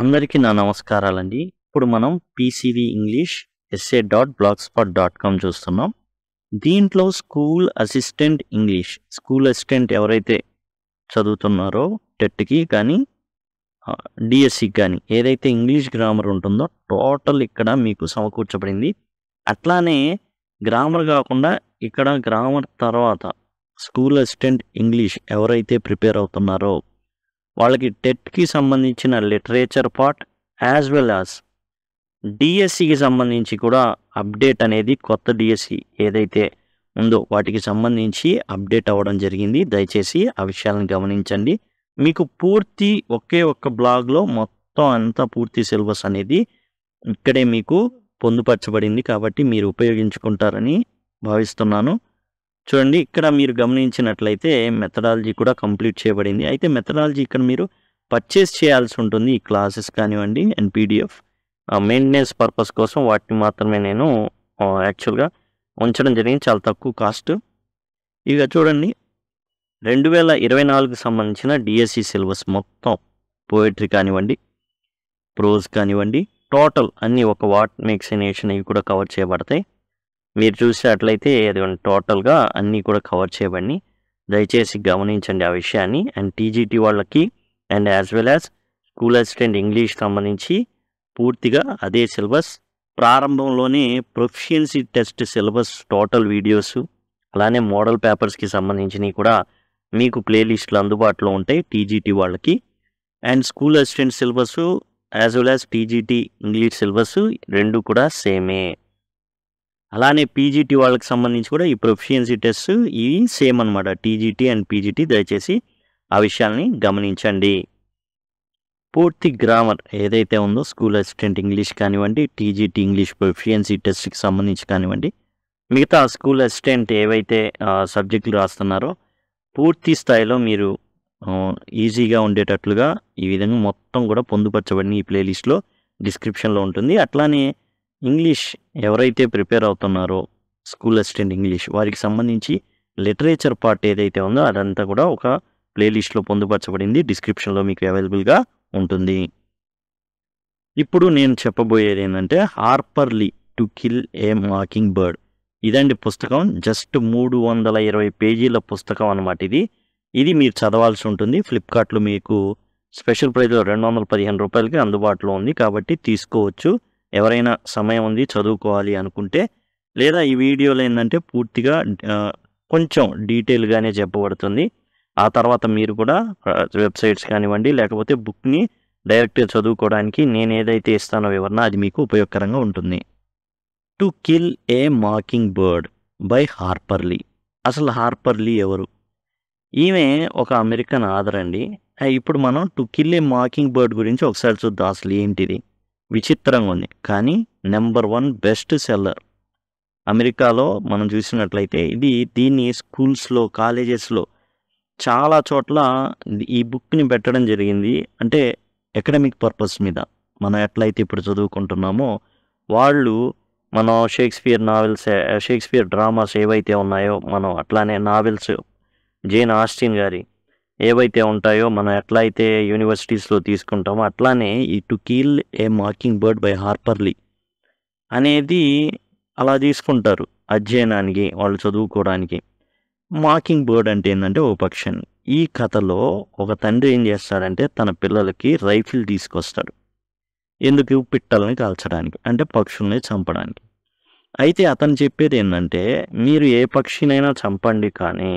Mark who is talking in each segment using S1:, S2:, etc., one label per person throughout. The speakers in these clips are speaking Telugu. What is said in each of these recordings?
S1: అందరికీ నా నమస్కారాలండి ఇప్పుడు మనం PCV English SA dot blogspot dot com చూస్తున్నాం దీంట్లో school assistant English school assistant ఎవరైతే చదువుతున్నారో టెట్కి కానీ డిఎస్సి e కానీ ఏదైతే ఇంగ్లీష్ గ్రామర్ ఉంటుందో టోటల్ ఇక్కడ మీకు సమకూర్చబడింది అట్లానే గ్రామర్ కాకుండా ఇక్కడ గ్రామర్ తర్వాత స్కూల్ అసిస్టెంట్ ఇంగ్లీష్ ఎవరైతే ప్రిపేర్ అవుతున్నారో వాళ్ళకి టెట్కి సంబంధించిన literature part as well as డిఎస్సికి సంబంధించి కూడా అప్డేట్ అనేది కొత్త డిఎస్సి ఏదైతే ఉందో వాటికి సంబంధించి అప్డేట్ అవ్వడం జరిగింది దయచేసి ఆ విషయాలను గమనించండి మీకు పూర్తి ఒకే ఒక్క బ్లాగ్లో మొత్తం అంతా పూర్తి సిలబస్ అనేది ఇక్కడే మీకు పొందుపరచబడింది కాబట్టి మీరు ఉపయోగించుకుంటారని భావిస్తున్నాను చూడండి ఇక్కడ మీరు గమనించినట్లయితే మెథడాలజీ కూడా కంప్లీట్ చేయబడింది అయితే మెథడాలజీ ఇక్కడ మీరు పర్చేస్ చేయాల్సి ఉంటుంది ఈ క్లాసెస్ కానివ్వండి అండ్ పీడిఎఫ్ మెయింటెనెన్స్ పర్పస్ కోసం వాటిని మాత్రమే నేను యాక్చువల్గా ఉంచడం జరిగింది చాలా తక్కువ కాస్ట్ ఇక చూడండి రెండు వేల ఇరవై నాలుగుకి సంబంధించిన డిఎస్సి సిలబస్ e మొత్తం పోయిటరీ కానివ్వండి ప్రోజ్ కానివ్వండి టోటల్ అన్నీ ఒక వాట్ మెక్సినేషన్ ఇవి కూడా కవర్ చేయబడతాయి మీరు చూసినట్లయితే అది టోటల్గా అన్నీ కూడా కవర్ చేయబడి దయచేసి గమనించండి ఆ విషయాన్ని అండ్ టీజీటీ వాళ్ళకి and as well as school assistant English సంబంధించి పూర్తిగా అదే సిలబస్ ప్రారంభంలోనే proficiency test syllabus total videos అలానే మోడల్ పేపర్స్కి సంబంధించినవి కూడా మీకు ప్లేలిస్ట్లు అందుబాటులో ఉంటాయి టీజీటీ వాళ్ళకి and school assistant syllabus as well as TGT English syllabus రెండు కూడా సేమే అలానే పీజీటీ వాళ్ళకి సంబంధించి కూడా ఈ ప్రొఫిషియన్సీ టెస్ట్ ఇవి సేమ్ అనమాట టీజీటీ అండ్ పీజీటీ దయచేసి ఆ విషయాల్ని గమనించండి పూర్తి గ్రామర్ ఏదైతే ఉందో స్కూల్ అసిస్టెంట్ ఇంగ్లీష్ కానివ్వండి టీజీటీ ఇంగ్లీష్ ప్రొఫిషియన్సీ టెస్ట్కి సంబంధించి కానివ్వండి మిగతా స్కూల్ అసిస్టెంట్ ఏవైతే సబ్జెక్టులు రాస్తున్నారో పూర్తి స్థాయిలో మీరు ఈజీగా ఉండేటట్లుగా ఈ విధంగా మొత్తం కూడా పొందుపరచబడిన ఈ ప్లేలిస్ట్లో డిస్క్రిప్షన్లో ఉంటుంది అట్లానే ఇంగ్లీష్ ఎవరైతే ప్రిపేర్ అవుతున్నారో స్కూల్ అసిస్టెంట్ ఇంగ్లీష్ వారికి సంబంధించి లిటరేచర్ పార్ట్ ఏదైతే ఉందో అదంతా కూడా ఒక ప్లేలిస్ట్లో పొందుపరచబడింది డిస్క్రిప్షన్లో మీకు అవైలబుల్గా ఉంటుంది ఇప్పుడు నేను చెప్పబోయేది ఏంటంటే Harper Lee To kill a Mockingbird ఇదండి పుస్తకం జస్ట్ మూడు వందల ఇరవై పేజీల పుస్తకం అనమాట ఇది ఇది మీరు చదవాల్సి ఉంటుంది ఫ్లిప్కార్ట్లో మీకు స్పెషల్ ప్రైజ్లో రెండు వందల పదిహేను రూపాయలకి అందుబాటులో ఉంది కాబట్టి తీసుకోవచ్చు ఎవరైనా సమయం ఉంది చదువుకోవాలి అనుకుంటే లేదా ఈ వీడియోలో ఏంటంటే పూర్తిగా కొంచెం డీటెయిల్గానే చెప్పబడుతుంది ఆ తర్వాత మీరు కూడా వెబ్సైట్స్ కానివ్వండి లేకపోతే బుక్ని డైరెక్ట్గా చదువుకోవడానికి నేను ఏదైతే ఇస్తానో వివరణ అది మీకు ఉపయోగకరంగా ఉంటుంది To kill a mocking bird by Harper Lee అసలు హార్పర్లీ ఎవరు ఈమె ఒక అమెరికన్ ఆదర్ అండి ఇప్పుడు మనం to kill a mockingbird గురించి ఒకసారి చూద్దాం అసలు ఏంటిది విచిత్రంగా ఉంది కానీ నెంబర్ వన్ బెస్ట్ సెల్లర్ అమెరికాలో మనం చూసినట్లయితే ఇది దీన్ని స్కూల్స్లో కాలేజెస్లో చాలా చోట్ల ఈ బుక్ని పెట్టడం జరిగింది అంటే ఎకడమిక్ పర్పస్ మీద మనం ఎట్లయితే ఇప్పుడు చదువుకుంటున్నామో వాళ్ళు మనం షేక్స్పియర్ నావెల్స్ షేక్స్పియర్ డ్రామాస్ ఏవైతే ఉన్నాయో మనం అట్లానే నావెల్స్ జేన్ ఆస్టిన్ గారి ఏవైతే ఉంటాయో మనం ఎట్లా అయితే యూనివర్సిటీస్లో తీసుకుంటామో అట్లానే ఈ to kill a mocking bird by Harper Lee అనేది అలా తీసుకుంటారు అధ్యయనానికి వాళ్ళు చదువుకోవడానికి మాకింగ్ బర్డ్ అంటే ఏంటంటే ఓ పక్షాన్ని ఈ కథలో ఒక తండ్రి ఏం చేస్తాడంటే తన పిల్లలకి రైఫిల్ తీసుకొస్తాడు ఎందుకు పిట్టలని కాల్చడానికి అంటే పక్షుల్ని చంపడానికి అయితే అతను చెప్పేది ఏంటంటే మీరు ఏ పక్షినైనా చంపండి కానీ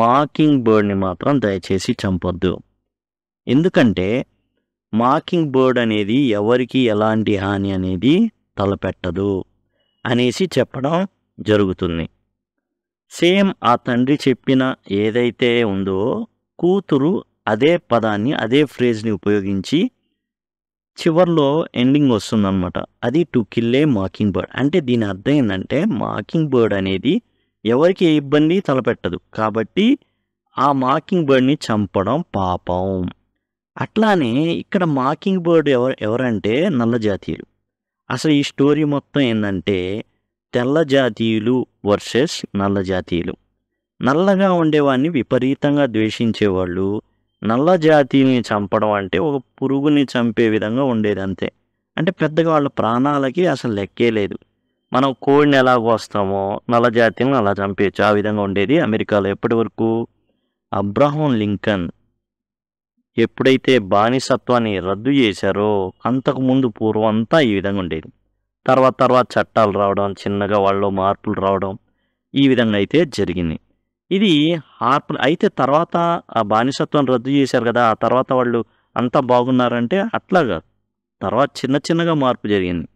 S1: మాకింగ్ బర్డ్ని మాత్రం దయచేసి చంపొద్దు ఎందుకంటే మాకింగ్ బర్డ్ అనేది ఎవరికి ఎలాంటి హాని అనేది తలపెట్టదు అనేసి చెప్పడం జరుగుతుంది సేమ్ ఆ తండ్రి చెప్పిన ఏదైతే ఉందో కూతురు అదే పదాన్ని అదే ఫ్రేజ్ని ఉపయోగించి చివరిలో ఎండింగ్ వస్తుందన్నమాట అది టు కిల్లే మాకింగ్ బర్డ్ అంటే దీని అర్థం ఏంటంటే మాకింగ్ బర్డ్ అనేది ఎవరికి ఏ ఇబ్బంది తలపెట్టదు కాబట్టి ఆ మాకింగ్ బర్డ్ని చంపడం పాపం అట్లానే ఇక్కడ మాకింగ్ బర్డ్ ఎవరు ఎవరంటే నల్లజాతీయులు అసలు ఈ స్టోరీ మొత్తం ఏంటంటే తెల్ల జాతీయులు వర్సెస్ నల్ల జాతీయులు నల్లగా ఉండేవాడిని విపరీతంగా ద్వేషించేవాళ్ళు నల్ల జాతీయుని చంపడం అంటే ఒక పురుగుని చంపే విధంగా ఉండేది అంతే అంటే పెద్దగా వాళ్ళ ప్రాణాలకి అసలు లెక్కే లేదు మనం కోడిని ఎలా కోస్తామో జాతిని అలా చంపేయచ్చు ఆ విధంగా ఉండేది అమెరికాలో ఎప్పటి వరకు అబ్రహం లింకన్ ఎప్పుడైతే బానిసత్వాన్ని రద్దు చేశారో అంతకుముందు పూర్వం అంతా ఈ విధంగా ఉండేది తర్వాత తర్వాత చట్టాలు రావడం చిన్నగా వాళ్ళు మార్పులు రావడం ఈ విధంగా అయితే జరిగింది ఇది హార్పులు అయితే తర్వాత ఆ బానిసత్వాన్ని రద్దు చేశారు కదా ఆ తర్వాత వాళ్ళు అంతా బాగున్నారంటే అట్లా కాదు తర్వాత చిన్న చిన్నగా మార్పు జరిగింది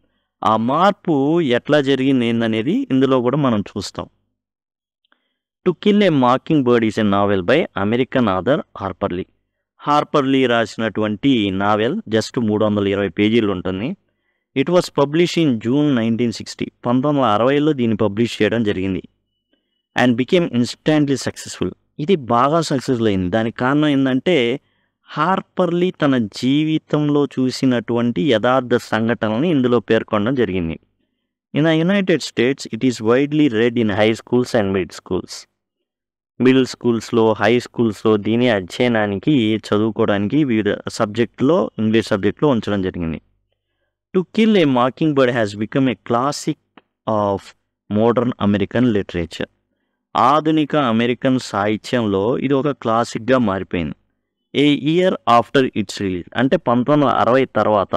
S1: ఆ మార్పు ఎట్లా జరిగింది ఏందనేది ఇందులో కూడా మనం చూస్తాం to kill a mockingbird is a novel by American author Harper Lee Harper Lee రాసినటువంటి నావెల్ జస్ట్ మూడు వందల ఇరవై పేజీలు ఉంటుంది it was publish in June nineteen sixty పంతొమ్మిది వందల అరవైలో దీన్ని పబ్లిష్ చేయడం జరిగింది అండ్ బికేమ్ ఇన్స్టాంట్లీ సక్సెస్ఫుల్ ఇది బాగా సక్సెస్ఫుల్ అయింది దానికి కారణం ఏంటంటే హార్పర్లీ తన జీవితంలో చూసినటువంటి యథార్థ సంఘటనలను ఇందులో పేర్కొనడం జరిగింది in United States it is widely read in high schools and mid schools middle స్కూల్స్లో హై స్కూల్స్లో దీని అధ్యయనానికి చదువుకోవడానికి వివిధ సబ్జెక్టులో ఇంగ్లీష్ సబ్జెక్టులో ఉంచడం జరిగింది to kill a mockingbird has become a classic of modern American literature ఆధునిక అమెరికన్ సాహిత్యంలో ఇది ఒక క్లాసిక్గా మారిపోయింది a year after its release అంటే పంతొమ్మిది వందల అరవై తర్వాత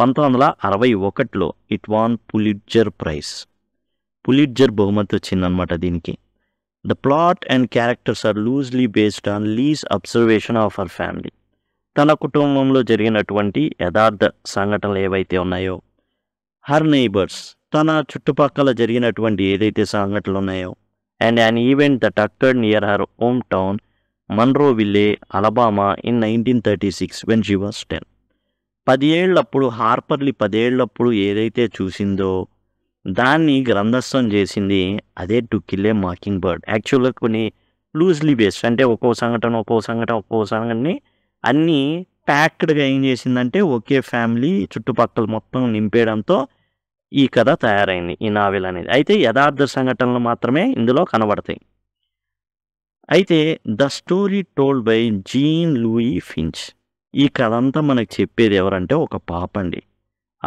S1: పంతొమ్మిది వందల అరవై ఒకటిలో it won Pulitzer prize Pulitzer బహుమతి వచ్చిందనమాట దీనికి the plot and characters are loosely based on Lee's observation of our family తన కుటుంబంలో జరిగినటువంటి యథార్థ సంఘటనలు ఏవైతే ఉన్నాయో హర్ నైబర్స్ తన చుట్టుపక్కల జరిగినటువంటి ఏదైతే సంఘటనలు ఉన్నాయో and an event that occurred near her hometown Monroeville Alabama in nineteen thirty six when she was ten పది ఏళ్ళప్పుడు హార్పర్లీ పదేళ్ళప్పుడు ఏదైతే చూసిందో దాన్ని గ్రంథస్థం చేసింది అదే టు కిల్లే మాకింగ్ బర్డ్ యాక్చువల్గా కొన్ని లూజ్లీ బేస్డ్ అంటే ఒక్కో సంఘటన ఒక్కో సంఘటన ఒక్కో సంఘటనని అన్నీ ప్యాక్డ్గా ఏం చేసిందంటే ఒకే ఫ్యామిలీ చుట్టుపక్కల మొత్తం నింపేయడంతో ఈ కథ తయారైంది ఈ నావెల్ అనేది అయితే యథార్థ సంఘటనలు మాత్రమే ఇందులో కనబడతాయి అయితే the story told by Jean Louise Finch ఈ కథ అంతా మనకు చెప్పేది ఎవరంటే ఒక పాప అండి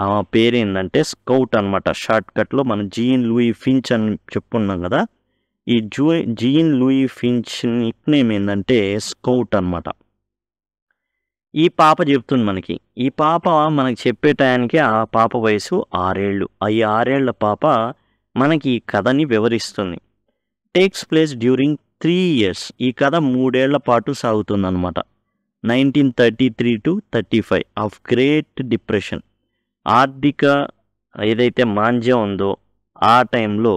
S1: ఆమె పేరు ఏంటంటే స్కౌట్ అనమాట షార్ట్ కట్లో మనం జీన్ లూయి ఫించ్ అని చెప్పున్నాం కదా ఈ జూ జీన్ లూయి ఫించ్ నేమ్ ఏంటంటే స్కౌట్ అనమాట ఈ పాప చెప్తుంది మనకి ఈ పాప మనకు చెప్పే టయానికి ఆ పాప వయసు ఆరేళ్ళు ఈ ఆరేళ్ల పాప మనకి ఈ కథని వివరిస్తుంది takes place during three years ఈ కథ మూడేళ్ల పాటు సాగుతుందన్నమాట nineteen thirty three to thirty five of Great Depression ఆర్థిక ఏదైతే మాంద్యం ఉందో ఆ టైంలో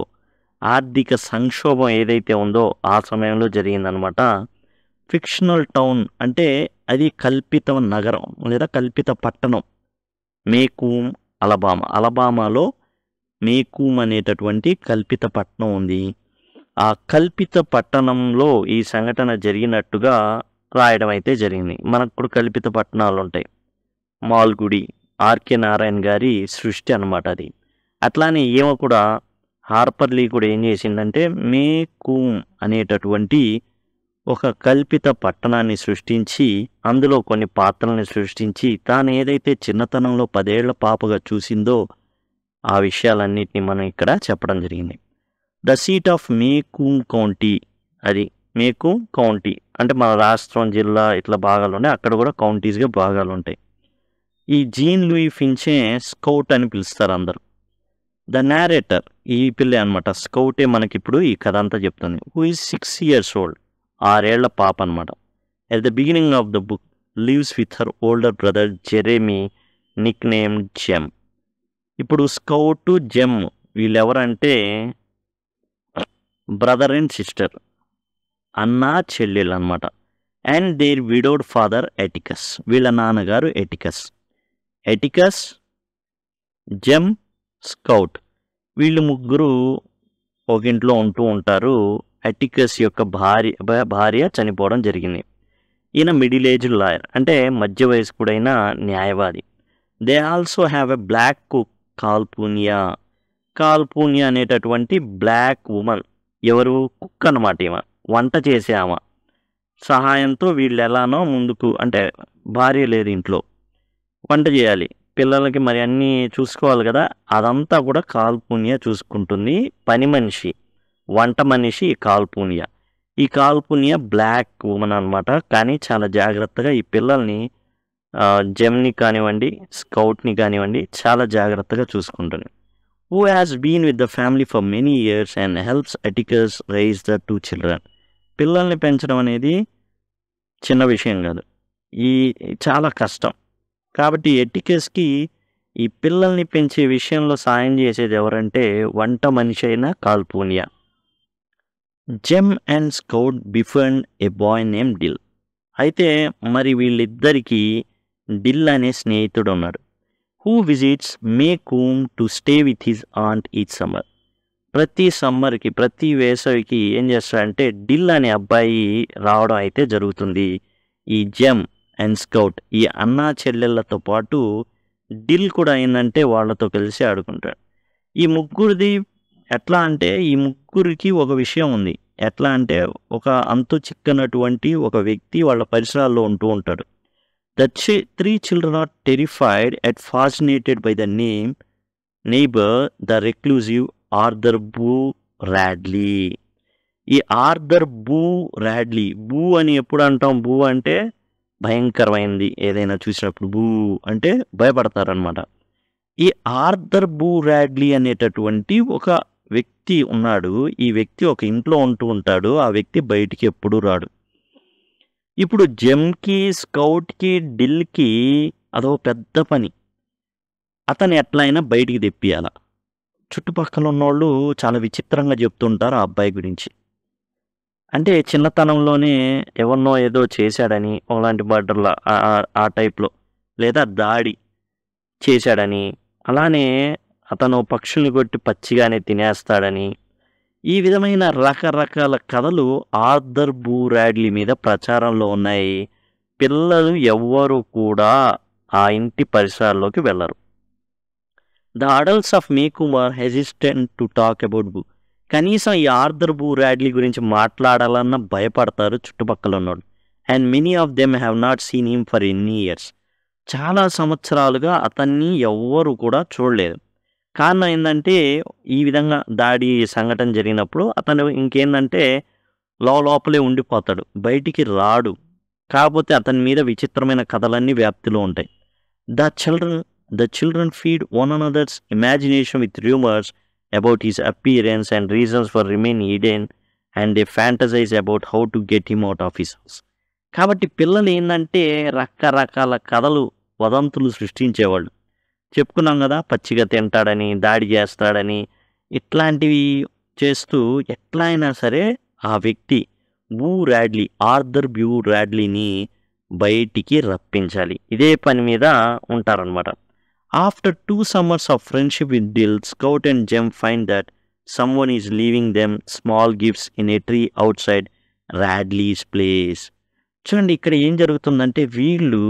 S1: ఆర్థిక సంక్షోభం ఏదైతే ఉందో ఆ సమయంలో జరిగిందనమాట ఫిక్షనల్ టౌన్ అంటే అది కల్పిత నగరం లేదా కల్పిత పట్టణం మేకూమ్ అలబామా అలబామాలో మేకూమ్ అనేటటువంటి కల్పిత పట్టణం ఉంది ఆ కల్పిత పట్టణంలో ఈ సంఘటన జరిగినట్టుగా రాయడం అయితే జరిగింది మనకు కూడా కల్పిత పట్టణాలు ఉంటాయి మాల్గుడి ఆర్కే నారాయణ గారి సృష్టి అనమాట అది అట్లానే ఏమో కూడా హార్పర్లీ కూడా ఏం చేసిందంటే మేకూమ్ అనేటటువంటి ఒక కల్పిత పట్టణాన్ని సృష్టించి అందులో కొన్ని పాత్రల్ని సృష్టించి తాను ఏదైతే చిన్నతనంలో పదేళ్ల పాపగా చూసిందో ఆ విషయాలన్నింటినీ మనం ఇక్కడ చెప్పడం జరిగింది the seat of Maycomb County అది మేకూమ్ కౌంటీ అంటే మన రాష్ట్రం జిల్లా ఇట్లా భాగాలు ఉన్నాయి అక్కడ కూడా కౌంటీస్గా భాగాలు ఉంటాయి ఈ జీన్ లూయి ఫించే స్కౌట్ అని పిలుస్తారు అందరు ద నేరేటర్ ఈ పిల్లే అనమాట స్కౌటే మనకి ఇప్పుడు ఈ కథ అంతా చెప్తుంది who is six years old ఆరేళ్ల పాప అనమాట at the beginning of the book lives with her older brother Jeremy nickname Jem ఇప్పుడు స్కౌటు జెమ్ వీళ్ళెవరంటే బ్రదర్ అండ్ సిస్టర్ అన్న చెల్లెలు అనమాట and their widowed father Atticus వీళ్ళ నాన్నగారు ఎటికస్ ఎటికస్ జెమ్ స్కౌట్ వీళ్ళు ముగ్గురు ఒక ఇంట్లో ఉంటూ ఉంటారు ఎటికస్ యొక్క భార్య భార్య చనిపోవడం జరిగింది ఈయన మిడిల్ ఏజ్ లాయర్ అంటే మధ్య వయస్కుడైన న్యాయవాది they also have a black Calpurnia Calpurnia అనేటటువంటి బ్లాక్ ఉమెన్ ఎవరు కుక్ అనమాట ఈమె వంట చేసే ఆమె సహాయంతో వీళ్ళు ఎలానో ముందుకు అంటే భార్య లేదు ఇంట్లో వంట చేయాలి పిల్లలకి మరి అన్నీ చూసుకోవాలి కదా అదంతా కూడా కాల్పూనియ చూసుకుంటుంది పని మనిషి వంట మనిషి కాల్పూనియ ఈ కాల్పూనియ బ్లాక్ ఉమెన్ అనమాట కానీ చాలా జాగ్రత్తగా ఈ పిల్లల్ని జెమ్ని కానివ్వండి స్కౌట్ని కానివ్వండి చాలా జాగ్రత్తగా చూసుకుంటుంది who has been with the family for many years and helps Atticus raise the two children. పిల్లల్ని పెంచడం అనేది చిన్న విషయం కాదు ఈ చాలా కష్టం కాబట్టి ఎటికెస్కి ఈ పిల్లల్ని పెంచే విషయంలో సాయం చేసేది ఎవరంటే వంట మనిషి అయిన Calpurnia Jem and Scout befriend a boy name Dill అయితే మరి వీళ్ళిద్దరికీ డిల్ అనే స్నేహితుడు ఉన్నాడు who visits Maycomb to stay with his aunt each summer ప్రతి సమ్మర్కి ప్రతి వేసవికి ఏం చేస్తాడంటే డిల్ అనే అబ్బాయి రావడం అయితే జరుగుతుంది ఈ జెమ్ అండ్ స్కౌట్ ఈ అన్నా చెల్లెళ్ళతో పాటు డిల్ కూడా అయిందంటే వాళ్ళతో కలిసి ఆడుకుంటాడు ఈ ముగ్గురిది ఎట్లా అంటే ఈ ముగ్గురికి ఒక విషయం ఉంది ఎట్లా అంటే ఒక అంతు చిక్కనటువంటి ఒక వ్యక్తి వాళ్ళ పరిసరాల్లో ఉంటూ ఉంటాడు The three children are terrified and fascinated by the name neighbor, the reclusive Arthur Boo Radley. ఈ ఆర్థర్ బూ రాడ్లీ బూ అని ఎప్పుడు అంటాం బూ అంటే భయంకరమైంది ఏదైనా చూసినప్పుడు బూ అంటే భయపడతారనమాట ఈ ఆర్థర్ బూ రాడ్లీ అనేటటువంటి ఒక వ్యక్తి ఉన్నాడు ఈ వ్యక్తి ఒక ఇంట్లో ఉంటూ ఉంటాడు ఆ వ్యక్తి బయటికి ఎప్పుడూ రాడు ఇప్పుడు జెమ్కి స్కౌట్కి డిల్కి అదో పెద్ద పని అతను ఎట్లయినా బయటికి తెప్పియాల చుట్టుపక్కల ఉన్నోళ్ళు చాలా విచిత్రంగా చెప్తుంటారు ఆ అబ్బాయి గురించి అంటే చిన్నతనంలోనే ఎవరినో ఏదో చేశాడని అలాంటి బార్డర్లో ఆ టైప్లో లేదా దాడి చేశాడని అలానే అతను పక్షుల్ని కొట్టి పచ్చిగానే తినేస్తాడని ఈ విధమైన రకరకాల కథలు ఆర్థర్ బూరాడ్లీ మీద ప్రచారంలో ఉన్నాయి పిల్లలు ఎవ్వరూ కూడా ఆ ఇంటి పరిసరాల్లోకి వెళ్ళరు ద అడల్ట్స్ ఆఫ్ కుమార్ hesitant to talk about book కనీసం ఈ ఆర్థర్ బూ ర్యాడ్లీ గురించి మాట్లాడాలన్న భయపడతారు చుట్టుపక్కల ఉన్నాడు and many of them have not seen him for ఎన్ని ఇయర్స్ చాలా సంవత్సరాలుగా అతన్ని ఎవ్వరు కూడా చూడలేదు కారణం ఏంటంటే ఈ విధంగా దాడి సంఘటన జరిగినప్పుడు అతను ఇంకేందంటే లోపలే ఉండిపోతాడు బయటికి రాడు కాకపోతే అతని మీద విచిత్రమైన కథలన్నీ వ్యాప్తిలో ఉంటాయి the children the children feed one an others imagination with rumours about his appearance and reasons for remain hidden and a fantasize about how to get him out of his house కాబట్టి పిల్లలు ఏంటంటే రకరకాల కథలు వదంతులు సృష్టించేవాళ్ళు చెప్పుకున్నాం కదా పచ్చిగా తింటాడని దాడి చేస్తాడని ఇట్లాంటివి చేస్తూ ఎట్లా అయినా సరే ఆ వ్యక్తి బూ ర్యాడ్లీ ఆర్థర్ బ్యూ ర్యాడ్లీని బయటికి రప్పించాలి ఇదే పని మీద ఉంటారనమాట after two summers of friendship with Dill Scout and Jem find that someone is leaving them small gifts in a tree outside Radley's place చూడండి ఇక్కడ ఏం జరుగుతుందంటే వీళ్ళు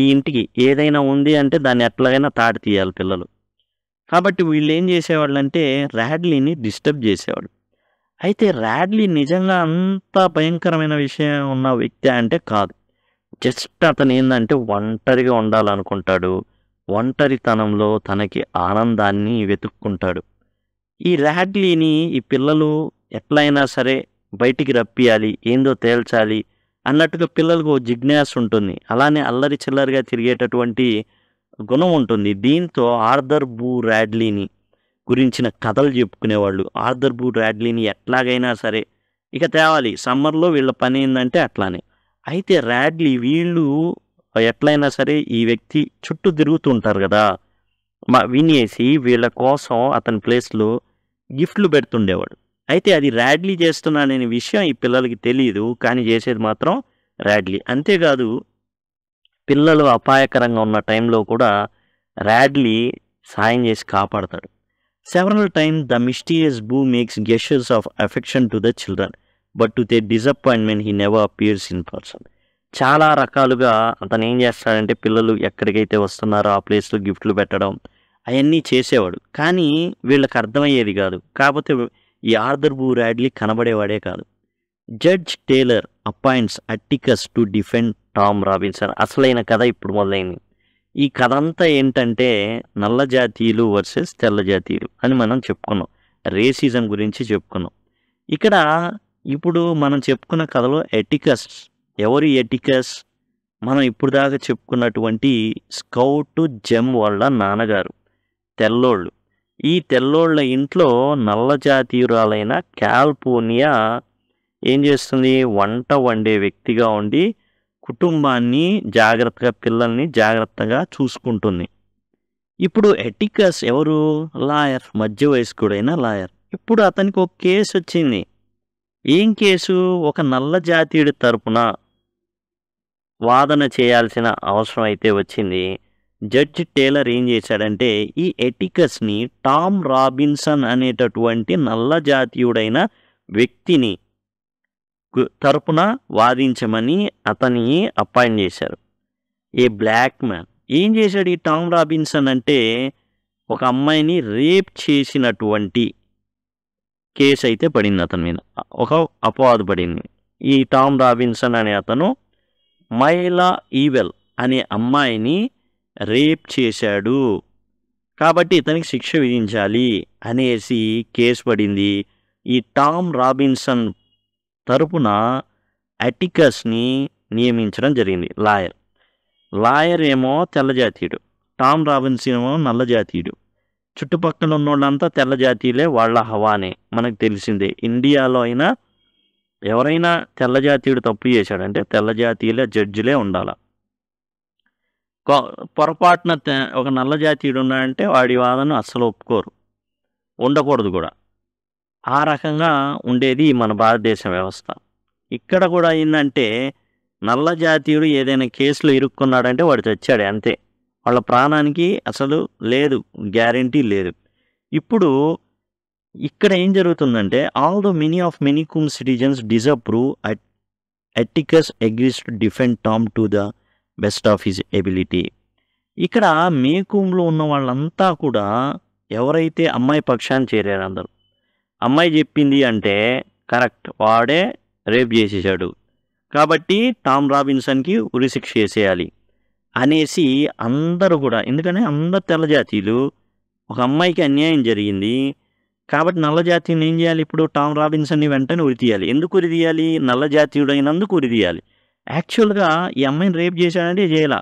S1: ఈ ఇంటికి ఏదైనా ఉంది అంటే దాన్ని ఎట్లాగైనా తాడు తీయాలి పిల్లలు కాబట్టి వీళ్ళు ఏం చేసేవాళ్ళు అంటే ర్యాడ్లీని డిస్టర్బ్ చేసేవాడు అయితే ర్యాడ్లీ నిజంగా అంత భయంకరమైన విషయం ఉన్న వ్యక్తి అంటే కాదు జస్ట్ అతను ఏంటంటే ఒంటరిగా ఉండాలనుకుంటాడు ఒంటరితనంలో తనకి ఆనందాన్ని వెతుక్కుంటాడు ఈ ర్యాడ్లీని ఈ పిల్లలు ఎట్లయినా సరే బయటికి రప్పియాలి ఏందో తేల్చాలి అన్నట్టుగా పిల్లలకు జిజ్ఞాస ఉంటుంది అలానే అల్లరి చిల్లరిగా తిరిగేటటువంటి గుణం ఉంటుంది దీంతో ఆర్థర్ బూ ర్యాడ్లీని గురించిన కథలు చెప్పుకునేవాళ్ళు ఆర్థర్ బూ ర్యాడ్లీని ఎట్లాగైనా సరే ఇక తేవాలి సమ్మర్లో వీళ్ళ పని ఏంటంటే అట్లానే అయితే ర్యాడ్లీ వీళ్ళు ఎట్లయినా సరే ఈ వ్యక్తి చుట్టూ తిరుగుతుంటారు కదా మా వినేసి వీళ్ళ కోసం అతని ప్లేస్లో గిఫ్ట్లు పెడుతుండేవాడు అయితే అది ర్యాడ్లీ చేస్తున్నాననే విషయం ఈ పిల్లలకి తెలియదు కానీ చేసేది మాత్రం ర్యాడ్లీ అంతేకాదు పిల్లలు అపాయకరంగా ఉన్న టైంలో కూడా ర్యాడ్లీ సాయం చేసి కాపాడతాడు several time the mysterious Boo makes gestures of affection to the children but to their disappointment he never appears in person చాలా రకాలుగా అతను ఏం చేస్తాడంటే పిల్లలు ఎక్కడికైతే వస్తున్నారో ఆ ప్లేస్లో గిఫ్ట్లు పెట్టడం అవన్నీ చేసేవాడు కానీ వీళ్ళకి అర్థమయ్యేది కాదు కాకపోతే ఈ ఆర్థర్ బూ ర్యాడ్లీ కనబడేవాడే కాదు Judge Taylor appoints Atticus to defend Tom Robinson అసలైన కథ ఇప్పుడు మొదలైంది ఈ కథ అంతా ఏంటంటే నల్ల జాతీయులు వర్సెస్ తెల్ల జాతీయులు అని మనం చెప్పుకున్నాం రేసిజం గురించి చెప్పుకున్నాం ఇక్కడ ఇప్పుడు మనం చెప్పుకున్న కథలో ఎటికస్ ఎవరు ఎటికస్ మనం ఇప్పుడు దాకా చెప్పుకున్నటువంటి స్కౌట్ జెమ్ వాళ్ళ నాన్నగారు తెల్లోళ్ళు ఈ తెల్లోళ్ళ ఇంట్లో నల్లజాతీయురాలైన క్యాల్పోనియా ఏం చేస్తుంది వంట వండే వ్యక్తిగా ఉండి కుటుంబాన్ని జాగ్రత్తగా పిల్లల్ని జాగ్రత్తగా చూసుకుంటుంది ఇప్పుడు ఎటికస్ ఎవరు లాయర్ మధ్య వయస్కుడైన లాయర్ ఇప్పుడు అతనికి ఒక కేసు వచ్చింది ఏం కేసు ఒక నల్ల జాతీయుడి తరపున వాదన చేయాల్సిన అవసరం అయితే వచ్చింది జడ్జ్ టేలర్ ఏం చేశాడంటే ఈ ఎటికస్ని టామ్ రాబిన్సన్ అనేటటువంటి నల్ల జాతీయుడైన వ్యక్తిని తరపున వాదించమని అతని అపాయింట్ చేశారు ఏ బ్లాక్ మ్యాన్ ఏం చేశాడు ఈ టామ్ రాబిన్సన్ అంటే ఒక అమ్మాయిని రేప్ చేసినటువంటి కేసు అయితే పడింది అతని మీద ఒక అపవాదు పడింది ఈ టామ్ రాబిన్సన్ అనే అతను మైలా ఈవెల్ అనే అమ్మాయిని రేప్ చేశాడు కాబట్టి ఇతనికి శిక్ష విధించాలి అనేసి కేసు పడింది ఈ టామ్ రాబిన్సన్ తరపున అటికస్ని నియమించడం జరిగింది లాయర్ లాయర్ ఏమో తెల్లజాతీయుడు టామ్ రాబిన్సన్ ఏమో నల్లజాతీయుడు చుట్టుపక్కల ఉన్నోళ్ళంతా తెల్లజాతీయులే వాళ్ళ హవానే మనకు తెలిసిందే ఇండియాలో అయినా ఎవరైనా తెల్లజాతీయుడు తప్పు చేశాడంటే తెల్లజాతీయులే జడ్జిలే ఉండాలి పొరపాటున ఒక నల్ల జాతీయుడు ఉన్నాడంటే వాడి వాదన అస్సలు ఒప్పుకోరు ఉండకూడదు కూడా ఆ రకంగా ఉండేది మన భారతదేశ వ్యవస్థ ఇక్కడ కూడా ఏంటంటే నల్ల జాతీయుడు ఏదైనా కేసులో ఇరుక్కున్నాడంటే వాడు చచ్చాడు అంతే వాళ్ళ ప్రాణానికి అసలు లేదు గ్యారంటీ లేదు ఇప్పుడు ఇక్కడ ఏం జరుగుతుందంటే all the many of Maycomb citizens disapprove at Atticus agrees to defend Tom to the best of his ability ఇక్కడ మేకుంలో ఉన్న వాళ్ళంతా కూడా ఎవరైతే అమ్మాయి పక్షాన్ని చేరారు అందరూ అమ్మాయి చెప్పింది అంటే కరెక్ట్ వాడే రేప్ చేసేసాడు కాబట్టి టామ్ రాబిన్సన్కి ఉరిశిక్ష చేసేయాలి అనేసి అందరూ కూడా ఎందుకంటే అందరు తెల్లజాతీయులు ఒక అమ్మాయికి అన్యాయం జరిగింది కాబట్టి నల్లజాతిని ఏం చేయాలి ఇప్పుడు టామ్ రాబిన్సన్ని వెంటనే ఉరితీయాలి ఎందుకు ఉరితీయాలి నల్లజాతీయుడైనందుకు ఉరితీయాలి యాక్చువల్గా ఈ అమ్మాయిని రేప్ చేశాడంటే చేయాల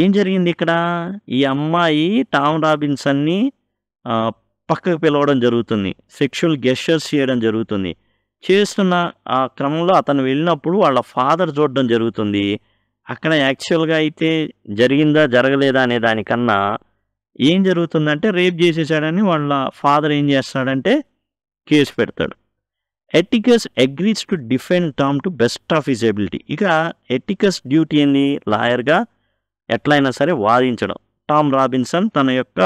S1: ఏం జరిగింది ఇక్కడ ఈ అమ్మాయి టామ్ రాబిన్సన్ని పక్కకు పిలవడం జరుగుతుంది సెక్షువల్ గెస్టర్స్ చేయడం జరుగుతుంది చేస్తున్న ఆ క్రమంలో అతను వెళ్ళినప్పుడు వాళ్ళ ఫాదర్ చూడడం జరుగుతుంది అక్కడ యాక్చువల్గా అయితే జరిగిందా జరగలేదా అనే దానికన్నా ఏం జరుగుతుందంటే రేప్ చేసేసాడని వాళ్ళ ఫాదర్ ఏం చేస్తాడంటే కేసు పెడతాడు Atticus agrees to defend Tom to best of his ability ఇక ఎటికస్ డ్యూటీ అని లాయర్గా ఎట్లయినా సరే వాదించడం టామ్ రాబిన్సన్ తన యొక్క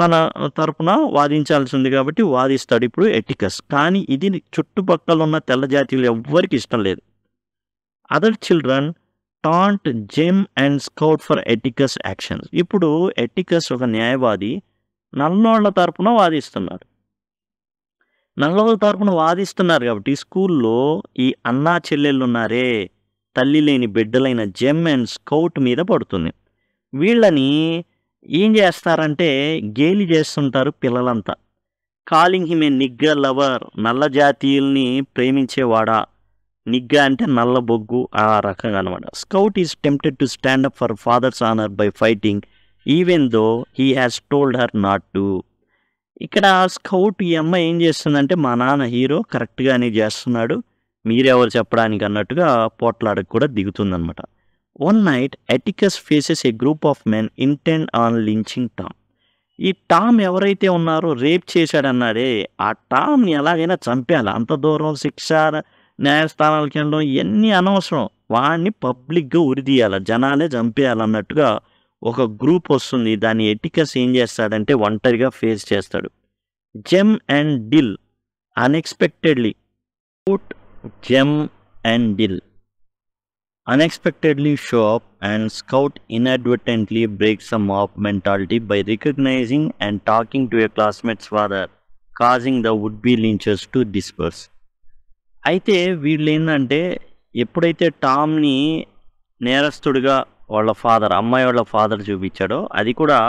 S1: తన తరపున వాదించాల్సి ఉంది కాబట్టి వాదిస్తాడు ఇప్పుడు ఎటికస్ కానీ ఇది చుట్టుపక్కల ఉన్న తెల్ల జాతీయులు ఎవ్వరికి ఇష్టం లేదు other children taunt Jem and Scout for Atticus actions ఇప్పుడు ఎటికస్ ఒక న్యాయవాది నల్లోళ్ల తరపున వాదిస్తున్నాడు నల్లవారి తరపున వాదిస్తున్నారు కాబట్టి స్కూల్లో ఈ అన్నా చెల్లెళ్ళున్నారే తల్లి లేని బిడ్డలైన జెమ్ అండ్ స్కౌట్ మీద పడుతుంది వీళ్ళని ఏం చేస్తారంటే గేలి చేస్తుంటారు పిల్లలంతా కాలింగ్ హిమే నిగ్గ లవర్ నల్ల జాతీయుల్ని ప్రేమించేవాడా నిగ్గ అంటే నల్ల బొగ్గు ఆ రకంగా అనమాట Scout is tempted to stand up for father's honour by fighting even though he has told her not to ఇక్కడ స్కౌట్ ఈ అమ్మాయి ఏం చేస్తుందంటే మా నాన్న హీరో కరెక్ట్గానే చేస్తున్నాడు మీరెవరు చెప్పడానికి అన్నట్టుగా పోట్లాడకు కూడా దిగుతుందనమాట one night Atticus faces a group of men intend on lynching Tom ఈ టామ్ ఎవరైతే ఉన్నారో రేప్ చేశాడన్నాడే ఆ టామ్ని ఎలాగైనా చంపేయాలి అంత దూరం శిక్ష న్యాయస్థానాలకి వెళ్ళడం ఇవన్నీ అనవసరం వాడిని పబ్లిక్గా ఉరిదీయాలి జనాలే చంపేయాలన్నట్టుగా ఒక గ్రూప్ వస్తుంది దాని ఎటికస్ ఏం చేస్తాడంటే ఒంటరిగా ఫేస్ చేస్తాడు Jem and Dill unexpectedly put Jem and Dill unexpectedly show and Scout inadvertently break some of mentality by recognising and talking to a classmate's father causing the would be lynchers to disperse అయితే వీళ్ళు ఏంటంటే ఎప్పుడైతే టామ్ని నేరస్తుడిగా వాళ్ళ ఫాదర్ అమ్మాయి వాళ్ళ ఫాదర్ చూపించాడో అది కూడా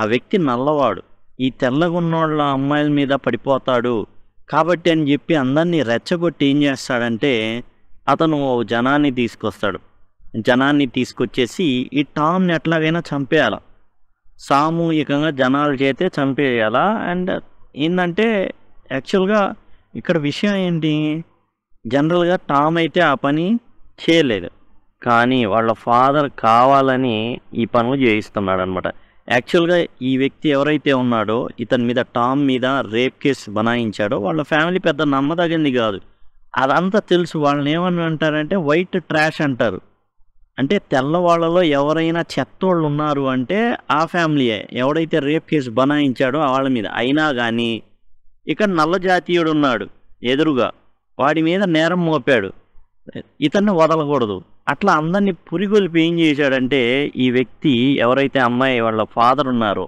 S1: ఆ వ్యక్తి నల్లవాడు ఈ తెల్లగున్నోళ్ళ అమ్మాయిల మీద పడిపోతాడు కాబట్టి అని చెప్పి అందరినీ రెచ్చగొట్టి ఏం చేస్తాడంటే అతను ఓ జనాన్ని తీసుకొస్తాడు జనాన్ని తీసుకొచ్చేసి ఈ టామ్ని ఎట్లాగైనా చంపేయాల సామూహికంగా జనాల చేతే చంపేయాల అండ్ ఏంటంటే యాక్చువల్గా ఇక్కడ విషయం ఏంటి జనరల్గా టామ్ అయితే ఆ పని చేయలేదు కానీ వాళ్ళ ఫాదర్ కావాలని ఈ పనులు చేయిస్తున్నాడు అనమాట యాక్చువల్గా ఈ వ్యక్తి ఎవరైతే ఉన్నాడో ఇతని మీద టామ్ మీద రేప్ కేసు బనాయించాడో వాళ్ళ ఫ్యామిలీ పెద్ద నమ్మదగింది కాదు అదంతా తెలుసు వాళ్ళని ఏమని అంటారంటే వైట్ ట్రాష్ అంటారు అంటే తెల్లవాళ్ళలో ఎవరైనా చెత్తోళ్ళు ఉన్నారు అంటే ఆ ఫ్యామిలీయే ఎవడైతే రేప్ కేసు బనాయించాడో వాళ్ళ మీద అయినా కానీ ఇక్కడ నల్ల జాతీయుడు ఉన్నాడు ఎదురుగా వాడి మీద నేరం మోపాడు ఇతన్ని వదలకూడదు అట్లా అందరినీ పురిగొలిపి ఏం చేశాడంటే ఈ వ్యక్తి ఎవరైతే అమ్మాయి వాళ్ళ ఫాదర్ ఉన్నారో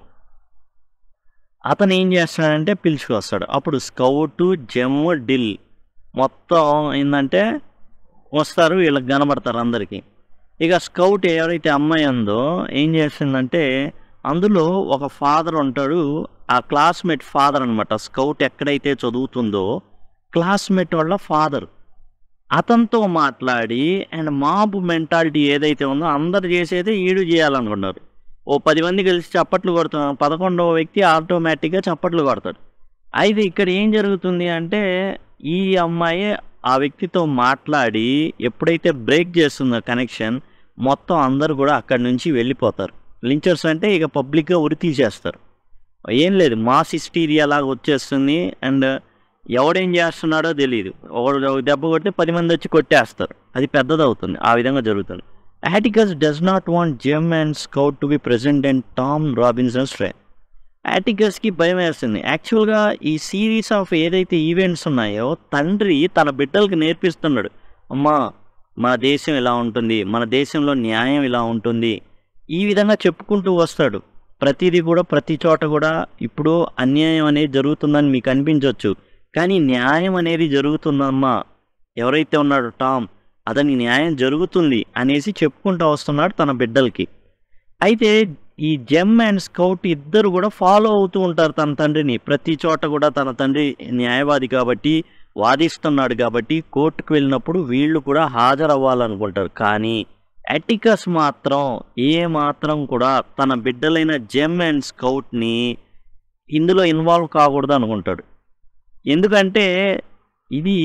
S1: అతను ఏం చేస్తాడంటే పిలుచుకొస్తాడు అప్పుడు స్కౌటు జమ్ము డిల్ మొత్తం ఏంటంటే వస్తారు వీళ్ళకి కనబడతారు అందరికీ ఇక స్కౌట్ ఎవరైతే అమ్మాయి ఉందో ఏం చేస్తుందంటే అందులో ఒక ఫాదర్ ఉంటాడు ఆ క్లాస్మేట్ ఫాదర్ అనమాట స్కౌట్ ఎక్కడైతే చదువుతుందో క్లాస్మేట్ వాళ్ళ ఫాదర్ అతనితో మాట్లాడి అండ్ మాబు మెంటాలిటీ ఏదైతే ఉందో అందరు చేసేది ఈడు చేయాలనుకున్నారు ఓ పది మంది కలిసి చప్పట్లు కొడుతున్నారు పదకొండవ వ్యక్తి ఆటోమేటిక్గా చప్పట్లు కొడతాడు అయితే ఇక్కడ ఏం జరుగుతుంది అంటే ఈ అమ్మాయి ఆ వ్యక్తితో మాట్లాడి ఎప్పుడైతే బ్రేక్ చేస్తుందో కనెక్షన్ మొత్తం అందరు కూడా అక్కడి నుంచి వెళ్ళిపోతారు లించర్స్ అంటే ఇక పబ్లిక్గా ఉరి తీసేస్తారు ఏం లేదు మాస్ హిస్టీరియా లాగా వచ్చేస్తుంది అండ్ ఎవడేం చేస్తున్నాడో తెలియదు ఒకడు దెబ్బ కొడితే పది మంది వచ్చి కొట్టేస్తారు అది పెద్దదవుతుంది ఆ విధంగా జరుగుతుంది Atticus does not want Jem and Scout to be present and Tom Robinson friend యాటికస్కి భయం వేస్తుంది యాక్చువల్గా ఈ సిరీస్ ఆఫ్ ఏదైతే ఈవెంట్స్ ఉన్నాయో తండ్రి తన బిడ్డలకి నేర్పిస్తున్నాడు అమ్మా మన దేశం ఇలా ఉంటుంది మన దేశంలో న్యాయం ఇలా ఉంటుంది ఈ విధంగా చెప్పుకుంటూ వస్తాడు ప్రతిదీ కూడా ప్రతి చోట కూడా ఇప్పుడు అన్యాయం అనేది జరుగుతుందని మీకు అనిపించవచ్చు కానీ న్యాయం అనేది జరుగుతుందమ్మా ఎవరైతే ఉన్నాడో టామ్ అతని న్యాయం జరుగుతుంది అనేసి చెప్పుకుంటూ వస్తున్నాడు తన బిడ్డలకి అయితే ఈ జెమ్ అండ్ స్కౌట్ ఇద్దరు కూడా ఫాలో అవుతూ ఉంటారు తన తండ్రిని ప్రతి చోట కూడా తన తండ్రి న్యాయవాది కాబట్టి వాదిస్తున్నాడు కాబట్టి కోర్టుకు వెళ్ళినప్పుడు వీళ్ళు కూడా హాజరవ్వాలనుకుంటారు కానీ ఎటికస్ మాత్రం ఏ మాత్రం కూడా తన బిడ్డలైన జెమ్ అండ్ స్కౌట్ని ఇందులో ఇన్వాల్వ్ కాకూడదు అనుకుంటాడు ఎందుకంటే ఇది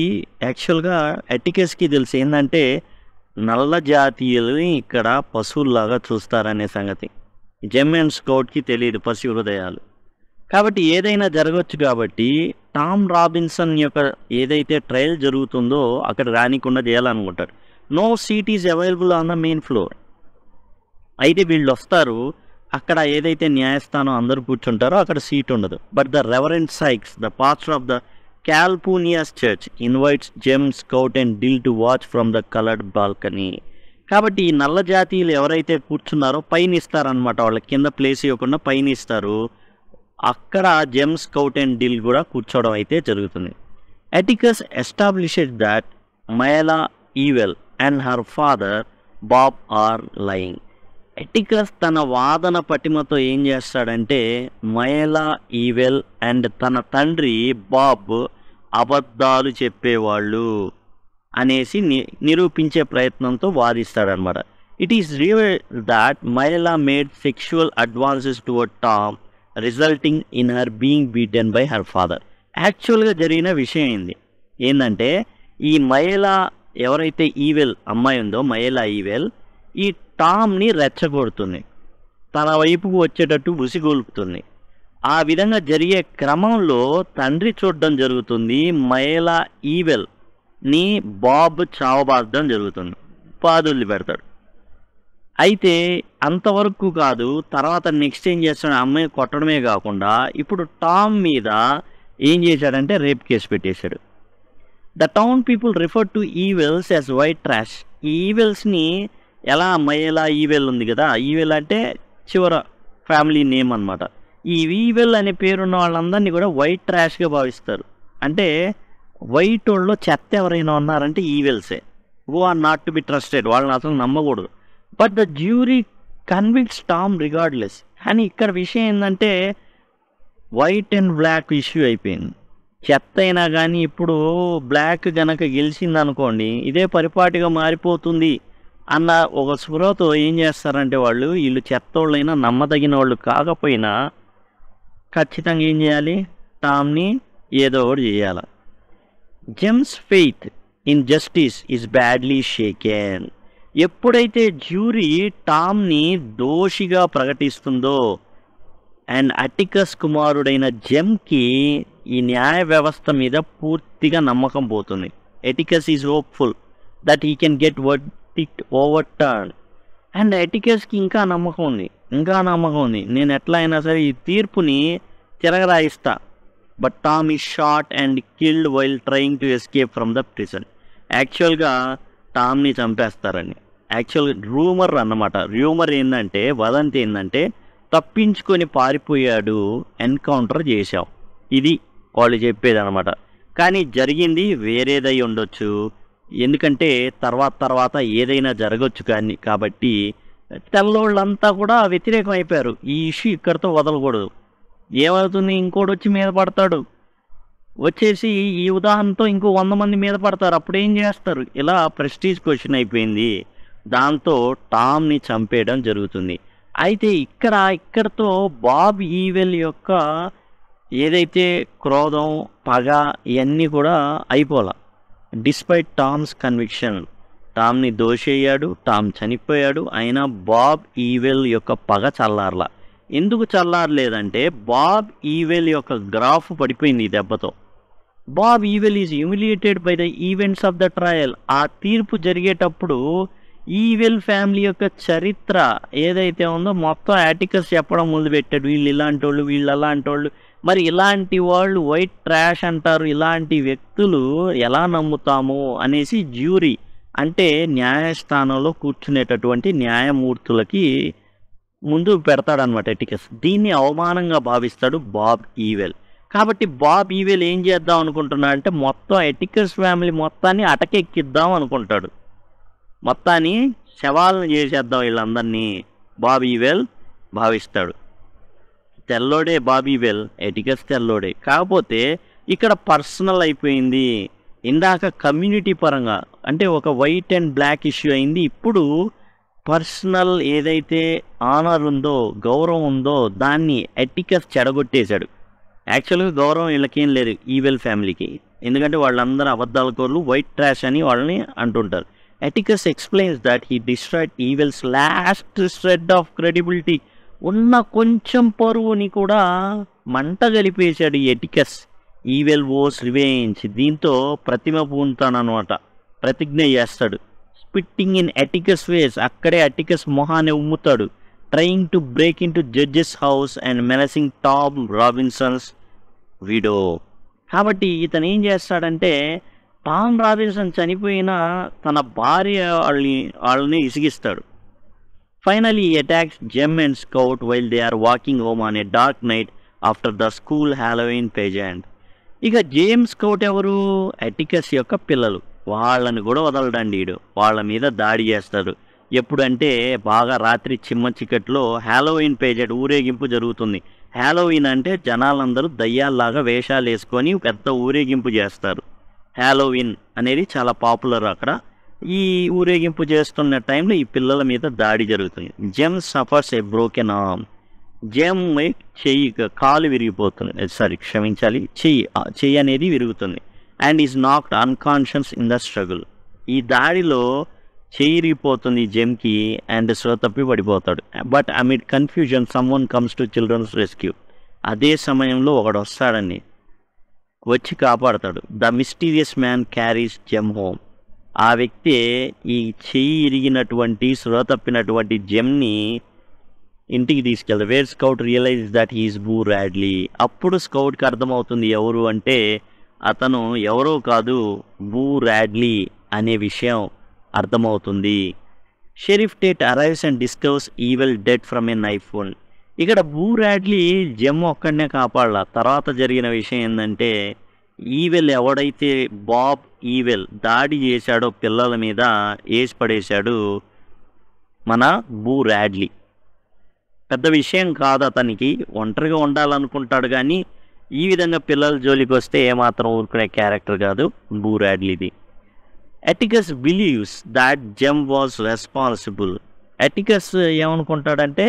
S1: యాక్చువల్గా ఎటికెస్కి తెలిసి ఏంటంటే నల్ల జాతీయులని ఇక్కడ పశువుల్లాగా చూస్తారనే సంగతి జెమ్ అండ్ స్కౌట్కి తెలియదు పసి హృదయాలు కాబట్టి ఏదైనా జరగవచ్చు కాబట్టి టామ్ రాబిన్సన్ యొక్క ఏదైతే ట్రయల్ జరుగుతుందో అక్కడ రానికుండా చేయాలనుకుంటారు no seat is available on the main floor అయితే వీళ్ళు వస్తారు అక్కడ ఏదైతే న్యాయస్థానం అందరూ కూర్చుంటారో అక్కడ సీట్ ఉండదు but the Reverend Sykes the pastor of the Calpurnia's church invites Jem's Scout and Dill to watch from the coloured balcony కాబట్టి ఈ నల్ల జాతీయులు ఎవరైతే కూర్చున్నారో పైన ఇస్తారనమాట వాళ్ళకి కింద ప్లేస్ ఇవ్వకుండా పైన ఇస్తారు అక్కడ జెమ్స్ స్కౌట్ అండ్ డిల్ కూడా కూర్చోవడం అయితే జరుగుతుంది Atticus established that Mayella Ewell and her father Bob are lying Atticus తన వాదన పటిమతో ఏం చేస్తాడంటే మైలా ఈవెల్ అండ్ తన తండ్రి బాబ్ అబద్ధాలు చెప్పేవాళ్ళు అనేసి నిరూపించే ప్రయత్నంతో వాదిస్తాడనమాట it is real that Mayella made sexual advances to a Tom resulting in her being beaten by her father యాక్చువల్గా జరిగిన విషయం ఏంది ఏంటంటే ఈ మహిళ ఎవరైతే ఈవెల్ అమ్మాయి ఉందో మహిళ ఈవెల్ ఈ టామ్ని రెచ్చగొడుతుంది తన వైపుకు వచ్చేటట్టు ఉసిగొలుపుతుంది ఆ విధంగా జరిగే క్రమంలో తండ్రి చూడడం జరుగుతుంది మైలా ఈవెల్ ని బాబ్ చావబార్చడం జరుగుతుంది పాదుల్ని పెడతాడు అయితే అంతవరకు కాదు తర్వాత నెక్స్ట్ ఏం చేస్తాడు అమ్మాయి కొట్టడమే కాకుండా ఇప్పుడు టామ్ మీద ఏం చేశాడంటే రేప్ కేసు పెట్టేశాడు the town people refer to Ewells as white trash ఈవెల్స్ని ఎలా మయేలా ఈవెల్ ఉంది కదా ఈవెల్ అంటే చివర ఫ్యామిలీ నేమ్ అనమాట ఈ ఈవెల్ అనే పేరున్న వాళ్ళందరినీ కూడా వైట్ ట్రాష్గా భావిస్తారు అంటే వైట్ వాళ్ళు చెత్త ఎవరైనా ఉన్నారంటే ఈవెల్సే who are not to be trusted వాళ్ళని అసలు నమ్మకూడదు but the jury convicts Tom regardless కానీ ఇక్కడ విషయం ఏంటంటే వైట్ అండ్ బ్లాక్ ఇష్యూ అయిపోయింది చెత్త అయినా కానీ ఇప్పుడు బ్లాక్ గెలిచింది గెలిచిందనుకోండి ఇదే పరిపాటిగా మారిపోతుంది అన్న ఒక స్పృహతో ఏం చేస్తారంటే వాళ్ళు వీళ్ళు చెత్తోళ్ళైనా నమ్మదగిన వాళ్ళు కాకపోయినా ఖచ్చితంగా ఏం చేయాలి టామ్ని ఏదో ఒకటి చేయాలి Jem's faith in justice is badly shaken ఎప్పుడైతే జ్యూరీ టామ్ని దోషిగా ప్రకటిస్తుందో అండ్ అటికస్ కుమారుడైన జెమ్కి ఈ న్యాయ వ్యవస్థ మీద పూర్తిగా నమ్మకం పోతుంది Atticus is hopeful that he can get what over overturn and ఎటికెట్స్కి ఇంకా నమ్మకం ఉంది ఇంకా నమ్మకం ఉంది నేను ఎట్లా అయినా సరే ఈ తీర్పుని తిరగరాయిస్తా but Tom is shot and killed while trying to escape from the prison యాక్చువల్గా టామ్ని చంపేస్తారని యాక్చువల్గా రూమర్ అన్నమాట రూమర్ ఏంటంటే వదంతి ఏంటంటే తప్పించుకొని పారిపోయాడు ఎన్కౌంటర్ చేశావు ఇది వాళ్ళు చెప్పేది అనమాట కానీ జరిగింది వేరేదై ఉండొచ్చు ఎందుకంటే తర్వాత తర్వాత ఏదైనా జరగచ్చు కానీ కాబట్టి తెల్లోళ్ళంతా కూడా వ్యతిరేకం అయిపోయారు ఈ ఇష్యూ ఇక్కడితో వదలకూడదు ఏమవుతుంది ఇంకోటి వచ్చి మీద పడతాడు వచ్చేసి ఈ ఉదాహరణతో ఇంకో వంద మంది మీద పడతారు అప్పుడు ఏం చేస్తారు ఇలా ప్రెస్టీజ్ క్వశ్చన్ అయిపోయింది దాంతో టామ్ని చంపేయడం జరుగుతుంది అయితే ఇక్కడ ఇక్కడతో బాబ్ ఈవెల్ యొక్క ఏదైతే క్రోధం పగ ఇవన్నీ కూడా అయిపోలే డిస్పైట్ టామ్స్ కన్విక్షన్ టామ్ని దోషయ్యాడు టామ్ చనిపోయాడు అయినా బాబ్ ఈవెల్ యొక్క పగ చల్లార్ల ఎందుకు చల్లారలేదంటే బాబ్ ఈవెల్ యొక్క గ్రాఫ్ పడిపోయింది ఈ దెబ్బతో Bob Ewell is humiliated by the events of the trial ఆ తీర్పు జరిగేటప్పుడు ఈవెల్ ఫ్యామిలీ యొక్క చరిత్ర ఏదైతే ఉందో మొత్తం యాటికస్ చెప్పడం పెట్టాడు వీళ్ళు ఇలాంటి వాళ్ళు వీళ్ళు అలాంటి వాళ్ళు మరి ఇలాంటి వాళ్ళు వైట్ ట్రాష్ అంటారు ఇలాంటి వ్యక్తులు ఎలా నమ్ముతాము అనేసి జ్యూరీ అంటే న్యాయస్థానంలో కూర్చునేటటువంటి న్యాయమూర్తులకి ముందు పెడతాడనమాట టికెట్స్ దీన్ని అవమానంగా భావిస్తాడు బాబ్ ఈవెల్ కాబట్టి బాబ్ ఈవెల్ ఏం చేద్దాం అనుకుంటున్నాడు అంటే మొత్తం ఎటికర్స్ ఫ్యామిలీ మొత్తాన్ని అటకెక్కిద్దాం అనుకుంటాడు మొత్తాన్ని శవాలను చేసేద్దాం వీళ్ళందరినీ బాబ్ ఈవెల్ భావిస్తాడు తెల్లోడే బాబీ వెల్ ఎటికస్ తెల్లోడే కాకపోతే ఇక్కడ పర్సనల్ అయిపోయింది ఇందాక కమ్యూనిటీ పరంగా అంటే ఒక వైట్ అండ్ బ్లాక్ ఇష్యూ అయింది ఇప్పుడు పర్సనల్ ఏదైతే ఆనర్ ఉందో గౌరవం ఉందో దాన్ని ఎటికస్ చెడగొట్టేశాడు యాక్చువల్గా గౌరవం వీళ్ళకేం లేదు ఈవెల్ ఫ్యామిలీకి ఎందుకంటే వాళ్ళందరూ అబద్ధాల కోర్లు వైట్ ట్రాష్ అని వాళ్ళని అంటుంటారు Atticus explains that he destroyed Ewell's last shred of credibility ఉన్న కొంచెం పరువుని కూడా మంట గలిపేశాడు ఎటికస్ ఈవెల్ ఓస్ రివేంజ్ దీంతో ప్రతిమ పూనుతానమాట ప్రతిజ్ఞ చేస్తాడు స్పిట్టింగ్ ఇన్ అటికస్ వేస్ అక్కడే అటికస్ మొహాన్ని ఉమ్ముతాడు trying to break in to judge's house and menacing Tom Robinson's widow కాబట్టి ఇతను ఏం చేస్తాడంటే టామ్ రాబిన్సన్ చనిపోయిన తన భార్య వాళ్ళని వాళ్ళని ఇసిగిస్తాడు Finally, he attacks Jem and Scout while they are walking home on a dark night after the school Halloween pageant. ఇక జేమ్ స్కౌట్ ఎవరు అటికస్ యొక్క పిల్లలు వాళ్ళని కూడా వదలడండి వీడు వాళ్ళ మీద దాడి చేస్తారు ఎప్పుడంటే బాగా రాత్రి చిమ్మ చికెట్లో హ్యాలోయిన్ పేజెట్ ఊరేగింపు జరుగుతుంది హ్యాలోయిన్ అంటే జనాలందరూ దయ్యాల్లాగా వేషాలు వేసుకొని పెద్ద ఊరేగింపు చేస్తారు హ్యాలోవిన్ అనేది చాలా పాపులర్ అక్కడ ఈ ఊరేగింపు చేస్తున్న టైంలో ఈ పిల్లల మీద దాడి జరుగుతుంది Jem suffers a broken arm Jem చెయ్యి కాలు విరిగిపోతుంది సారీ క్షమించాలి చెయ్యి చెయ్యి అనేది విరుగుతుంది and is knocked unconscious in the struggle ఈ దాడిలో చెయ్యి విరిగిపోతుంది జెమ్కి అండ్ శ్రో తప్పి పడిపోతాడు but amid confusion one comes to children's rescue అదే సమయంలో ఒకడు వస్తాడని వచ్చి కాపాడతాడు the mysterious man carries Jem home ఆ వ్యక్తి ఈ చెయ్యి ఇరిగినటువంటి శ్రోత తప్పినటువంటి జెమ్ని ఇంటికి తీసుకెళ్ళారు where Scout realize that he's Boo Radley అప్పుడు స్కౌట్కి అర్థమవుతుంది ఎవరు అంటే అతను ఎవరో కాదు బూ రాడ్లీ అనే విషయం అర్థమవుతుంది Sheriff Tate arrives and discovers Ewell dead from a knife wound ఇక్కడ బూ రాడ్లీ జెమ్ ఒక్కడనే కాపాడాల తర్వాత జరిగిన విషయం ఏంటంటే ఈవెల్ ఎవడైతే బాబ్ ఈవెల్ దాడి చేశాడో పిల్లల మీద వేసి పడేశాడు మన బూ ర్యాడ్లీ పెద్ద విషయం కాదు అతనికి ఒంటరిగా ఉండాలనుకుంటాడు కానీ ఈ విధంగా పిల్లల జోలికి వస్తే ఏమాత్రం ఊరుకునే క్యారెక్టర్ కాదు బూ ర్యాడ్లీది Atticus believes that Jem was responsible Atticus ఏమనుకుంటాడంటే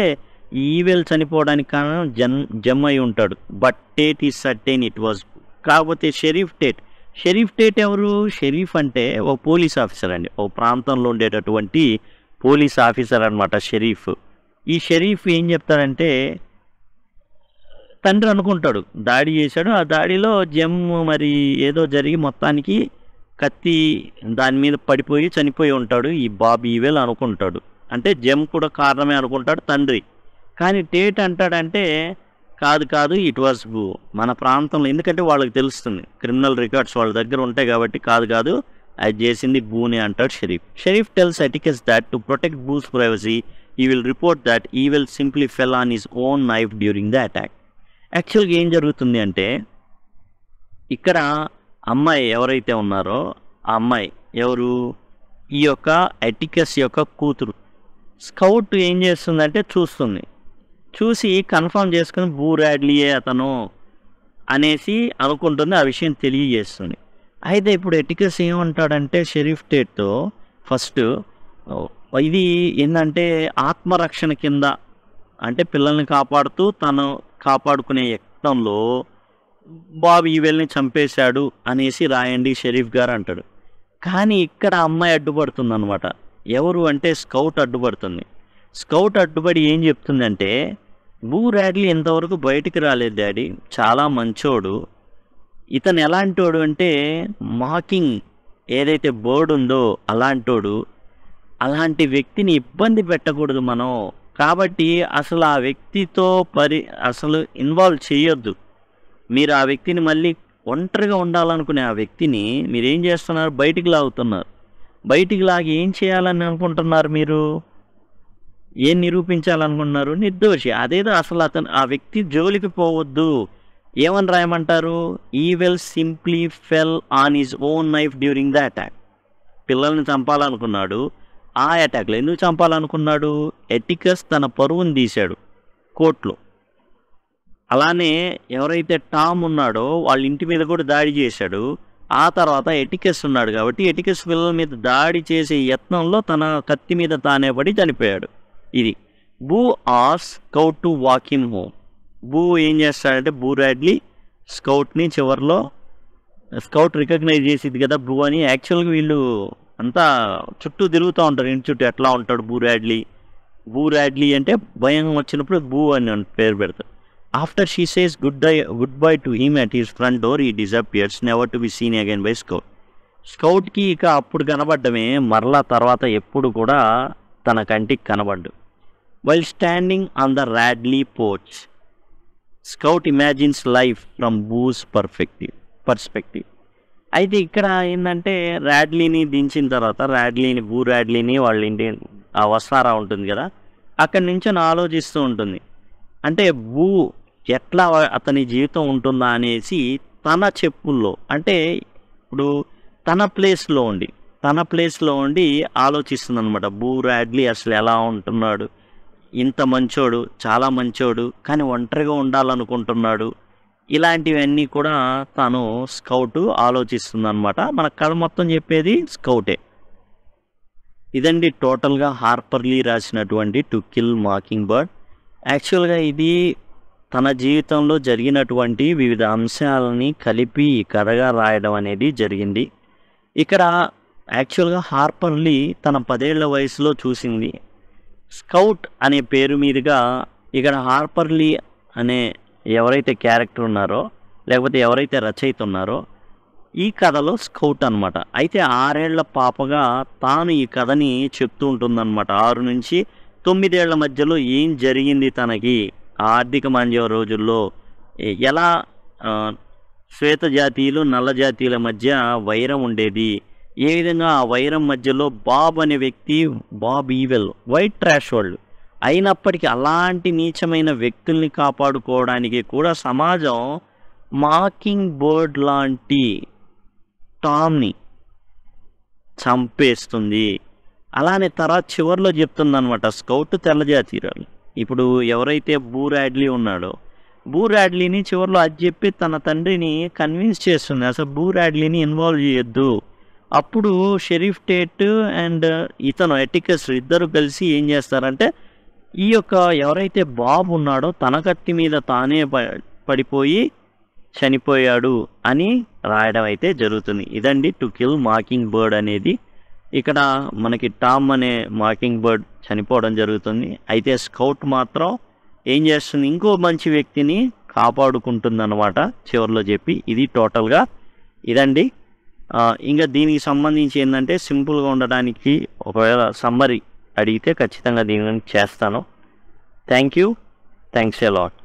S1: ఈవెల్ చనిపోవడానికి కారణం జన్ జమ్ అయి ఉంటాడు but Tate is certain it was కాకపోతే షెరీఫ్ టేట్ షరీఫ్ టేట్ ఎవరు షరీఫ్ అంటే ఒక పోలీస్ ఆఫీసర్ అండి ఒక ప్రాంతంలో ఉండేటటువంటి పోలీస్ ఆఫీసర్ అనమాట షరీఫ్ ఈ షరీఫ్ ఏం చెప్తాడంటే తండ్రి అనుకుంటాడు దాడి చేశాడు ఆ దాడిలో జమ్ మరి ఏదో జరిగి మొత్తానికి కత్తి దాని మీద పడిపోయి చనిపోయి ఉంటాడు ఈ బాబు ఈవేళ అనుకుంటాడు అంటే జమ్ కూడా కారణమే అనుకుంటాడు తండ్రి కానీ టేట్ అంటాడంటే కాదు కాదు ఇట్ వాజ్ భూ మన ప్రాంతంలో ఎందుకంటే వాళ్ళకి తెలుస్తుంది క్రిమినల్ రికార్డ్స్ వాళ్ళ దగ్గర ఉంటాయి కాబట్టి కాదు కాదు అది చేసింది బూని అంటాడు sheriff sheriff tells Atticus that to protect Boo's privacy he will report that he will simply fell on his own knife during the attack యాక్చువల్గా ఏం జరుగుతుంది అంటే ఇక్కడ అమ్మాయి ఎవరైతే ఉన్నారో ఆ అమ్మాయి ఎవరు ఈ యొక్క ఎటికస్ యొక్క కూతురు స్కౌట్ ఏం చేస్తుందంటే చూస్తుంది చూసి కన్ఫర్మ్ చేసుకుని రాడ్లీయే అతను అనేసి అనుకుంటుంది ఆ విషయం తెలియజేస్తుంది అయితే ఇప్పుడు ఎటికస్ ఏమంటాడంటే షరీఫ్ టేట్తో ఫస్ట్ ఇది ఏంటంటే ఆత్మరక్షణ కింద అంటే పిల్లల్ని కాపాడుతూ తను కాపాడుకునే యత్నంలో బాబు ఈవెల్ని చంపేశాడు అనేసి రాయండి షరీఫ్ గారు అంటాడు కానీ ఇక్కడ అమ్మాయి అడ్డుపడుతుంది అనమాట ఎవరు అంటే స్కౌట్ అడ్డుపడుతుంది స్కౌట్ అడ్డుపడి ఏం చెప్తుందంటే బూ ర్యాడ్లీ ఇంతవరకు బయటికి రాలేదు డాడీ చాలా మంచోడు ఇతను ఎలాంటోడు అంటే మాకింగ్ ఏదైతే బర్డ్ ఉందో అలాంటోడు అలాంటి వ్యక్తిని ఇబ్బంది పెట్టకూడదు మనం కాబట్టి అసలు ఆ వ్యక్తితో పరి అసలు ఇన్వాల్వ్ చేయొద్దు మీరు ఆ వ్యక్తిని మళ్ళీ ఒంటరిగా ఉండాలనుకునే ఆ వ్యక్తిని మీరేం చేస్తున్నారు బయటికి లాగుతున్నారు బయటికి లాగి ఏం చేయాలని అనుకుంటున్నారు మీరు ఏం నిరూపించాలనుకుంటున్నారు నిర్దోషి అదేదో అసలు అతను ఆ వ్యక్తి జోలికి పోవద్దు ఏమని రాయమంటారు he will simply fell on his own knife during the attack పిల్లల్ని చంపాలనుకున్నాడు ఆ అటాక్లో ఎందుకు చంపాలనుకున్నాడు ఎటికస్ తన పరువుని తీశాడు కోర్టులో అలానే ఎవరైతే టామ్ ఉన్నాడో వాళ్ళ ఇంటి మీద కూడా దాడి చేశాడు ఆ తర్వాత ఎటికెస్ ఉన్నాడు కాబట్టి ఎటికెస్ పిల్లల మీద దాడి చేసే యత్నంలో తన కత్తి మీద తానే పడి చనిపోయాడు ఇది బూ ఆస్ Scout to walking home Boo ఏం చేస్తాడంటే బూ రాడ్లీ స్కౌట్ని చివరిలో స్కౌట్ రికగ్నైజ్ చేసింది కదా భూ అని యాక్చువల్గా వీళ్ళు అంతా చుట్టూ తిరుగుతూ ఉంటారు ఇంటి చుట్టూ ఎట్లా ఉంటాడు బూ రాడ్లీ బూ రాడ్లీ అంటే భయం వచ్చినప్పుడు బూ అని పేరు పెడతారు after she says goodbye goodbye to him at his front door he disappears never to be seen again by Scout స్కౌట్కి ఇక అప్పుడు కనబడ్డమే మరలా తర్వాత ఎప్పుడు కూడా తన కంటికి కనబడ్డు While standing on the Radley porch, Scout imagines life from Boo's perfective perspective అయితే ఇక్కడ ఏంటంటే ర్యాడ్లీని దించిన తర్వాత ర్యాడ్లీని బూ ర్యాడ్లీని వాళ్ళ ఇంటి ఆ వస్తారా ఉంటుంది కదా అక్కడి నుంచి ఆలోచిస్తూ ఉంటుంది అంటే భూ ఎట్లా అతని జీవితం ఉంటుందా అనేసి తన చెప్పుల్లో అంటే ఇప్పుడు తన ప్లేస్లో ఉండి తన ప్లేస్లో ఉండి ఆలోచిస్తుంది అనమాట బూ ర్యాడ్లీ అసలు ఎలా ఉంటున్నాడు ఇంత మంచోడు చాలా మంచోడు కానీ ఒంటరిగా ఉండాలనుకుంటున్నాడు ఇలాంటివన్నీ కూడా తను స్కౌట్ ఆలోచిస్తుందన్నమాట మన కథ మొత్తం చెప్పేది స్కౌటే ఇదండి టోటల్గా హార్పర్లీ రాసినటువంటి టు కిల్ మాకింగ్ బర్డ్ యాక్చువల్గా ఇది తన జీవితంలో జరిగినటువంటి వివిధ అంశాలని కలిపి కథగా రాయడం అనేది జరిగింది ఇక్కడ యాక్చువల్గా హార్పర్లీ తన పదేళ్ల వయసులో చూసింది స్కౌట్ అనే పేరు మీదుగా ఇక్కడ హార్పర్లీ అనే ఎవరైతే క్యారెక్టర్ ఉన్నారో లేకపోతే ఎవరైతే రచయిత ఉన్నారో ఈ కథలో స్కౌట్ అనమాట అయితే ఆరేళ్ల పాపగా తాను ఈ కథని చెప్తూ ఉంటుందన్నమాట ఆరు నుంచి తొమ్మిదేళ్ల మధ్యలో ఏం జరిగింది తనకి ఆర్థిక మాంద్యం రోజుల్లో ఎలా శ్వేత జాతీయులు నల్ల జాతీయుల మధ్య వైరం ఉండేది ఏ విధంగా ఆ వైరం మధ్యలో బాబ్ అనే వ్యక్తి బాబ్ ఈవెల్ వైట్ ట్రాష్ వాళ్ళు అయినప్పటికీ అలాంటి నీచమైన వ్యక్తుల్ని కాపాడుకోవడానికి కూడా సమాజం మాకింగ్ బర్డ్ లాంటి టామ్ని చంపేస్తుంది అలానే తర్వాత చివరిలో చెప్తుందనమాట స్కౌట్ తెల్లజాతీరాలు ఇప్పుడు ఎవరైతే బూరాడ్లీ ఉన్నాడో బూరాడ్లీని చివరిలో అది చెప్పి తన తండ్రిని కన్విన్స్ చేస్తుంది అసలు బూరాడ్లీని ఇన్వాల్వ్ చేయొద్దు అప్పుడు షరీఫ్ టేట్ అండ్ ఇతను ఎటికస్ ఇద్దరు కలిసి ఏం చేస్తారంటే ఈ యొక్క ఎవరైతే బాబు ఉన్నాడో తన కత్తి మీద తానే పడిపోయి చనిపోయాడు అని రాయడం అయితే జరుగుతుంది ఇదండి టు కిల్ మాకింగ్ బర్డ్ అనేది ఇక్కడ మనకి టామ్ అనే మాకింగ్ బర్డ్ చనిపోవడం జరుగుతుంది అయితే స్కౌట్ మాత్రం ఏం చేస్తుంది ఇంకో మంచి వ్యక్తిని కాపాడుకుంటుంది అనమాట చివరిలో చెప్పి ఇది టోటల్గా ఇదండి ఇంకా దీనికి సంబంధించి ఏంటంటే సింపుల్గా ఉండడానికి ఒకవేళ సమ్మరీ అడిగితే ఖచ్చితంగా దీని చేస్తాను thank you thanks a lot